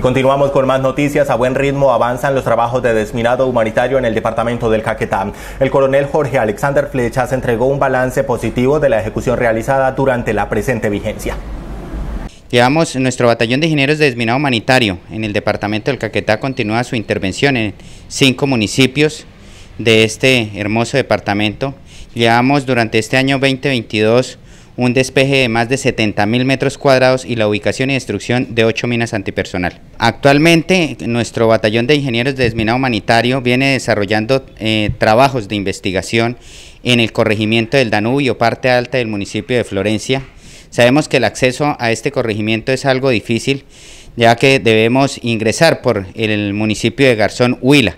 Y continuamos con más noticias. A buen ritmo avanzan los trabajos de desminado humanitario en el departamento del Caquetá. El coronel Jorge Alexander Flechas entregó un balance positivo de la ejecución realizada durante la presente vigencia. Llevamos nuestro batallón de ingenieros de desminado humanitario en el departamento del Caquetá continúa su intervención en cinco municipios de este hermoso departamento. Llevamos durante este año 2022 un despeje de más de mil metros cuadrados y la ubicación y destrucción de ocho minas antipersonal. Actualmente, nuestro batallón de ingenieros de desminado humanitario viene desarrollando eh, trabajos de investigación en el corregimiento del Danubio, parte alta del municipio de Florencia. Sabemos que el acceso a este corregimiento es algo difícil, ya que debemos ingresar por el municipio de Garzón, Huila.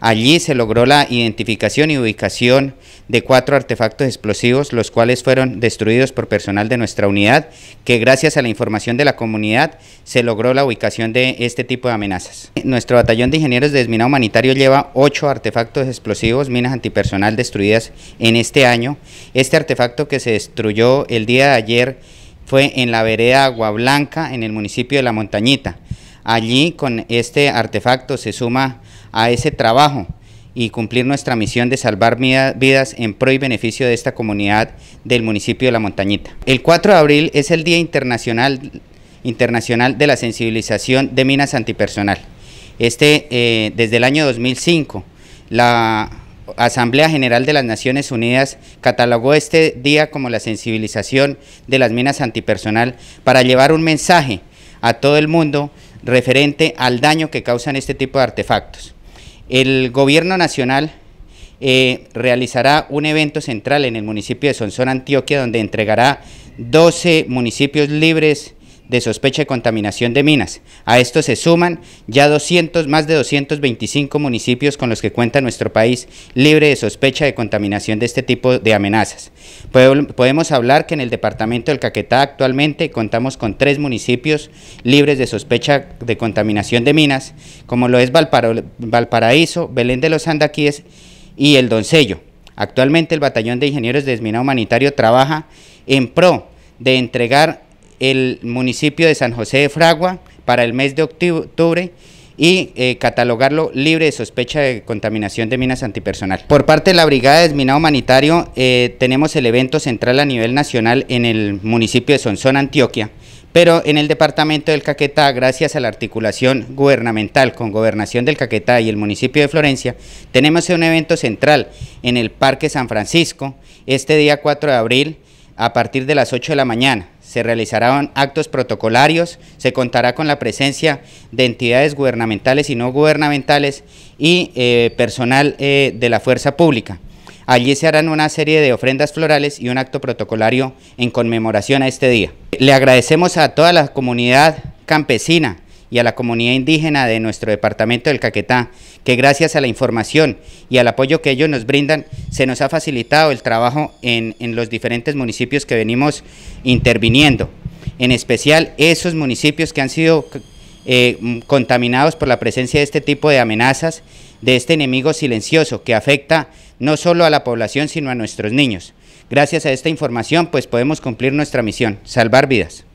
Allí se logró la identificación y ubicación de cuatro artefactos explosivos, los cuales fueron destruidos por personal de nuestra unidad, que gracias a la información de la comunidad se logró la ubicación de este tipo de amenazas. Nuestro batallón de ingenieros de desminado humanitario lleva ocho artefactos explosivos, minas antipersonal destruidas en este año. Este artefacto que se destruyó el día de ayer fue en la vereda Agua Blanca, en el municipio de La Montañita. Allí con este artefacto se suma a ese trabajo y cumplir nuestra misión de salvar vidas en pro y beneficio de esta comunidad del municipio de La Montañita. El 4 de abril es el Día Internacional, Internacional de la Sensibilización de Minas Antipersonal. Este, eh, desde el año 2005, la Asamblea General de las Naciones Unidas catalogó este día como la sensibilización de las minas antipersonal para llevar un mensaje a todo el mundo referente al daño que causan este tipo de artefactos. El gobierno nacional eh, realizará un evento central en el municipio de Sonsón, Antioquia, donde entregará 12 municipios libres de sospecha de contaminación de minas. A esto se suman ya 200, más de 225 municipios con los que cuenta nuestro país libre de sospecha de contaminación de este tipo de amenazas. Podemos hablar que en el departamento del Caquetá actualmente contamos con tres municipios libres de sospecha de contaminación de minas, como lo es Valparaíso, Belén de los Andaquíes y El Doncello. Actualmente el Batallón de Ingenieros de Desmina Humanitario trabaja en pro de entregar el municipio de San José de Fragua para el mes de octubre y eh, catalogarlo libre de sospecha de contaminación de minas antipersonal. Por parte de la Brigada de Desminado Humanitario eh, tenemos el evento central a nivel nacional en el municipio de Sonzón, Antioquia, pero en el departamento del Caquetá, gracias a la articulación gubernamental con Gobernación del Caquetá y el municipio de Florencia, tenemos un evento central en el Parque San Francisco este día 4 de abril a partir de las 8 de la mañana se realizarán actos protocolarios, se contará con la presencia de entidades gubernamentales y no gubernamentales y eh, personal eh, de la fuerza pública. Allí se harán una serie de ofrendas florales y un acto protocolario en conmemoración a este día. Le agradecemos a toda la comunidad campesina, y a la comunidad indígena de nuestro departamento del Caquetá, que gracias a la información y al apoyo que ellos nos brindan, se nos ha facilitado el trabajo en, los diferentes municipios que venimos interviniendo, en especial esos municipios que han sido eh, contaminados por la presencia de este tipo de amenazas, de este enemigo silencioso que afecta no solo a la población, sino a nuestros niños. Gracias a esta información, pues podemos cumplir nuestra misión, salvar vidas.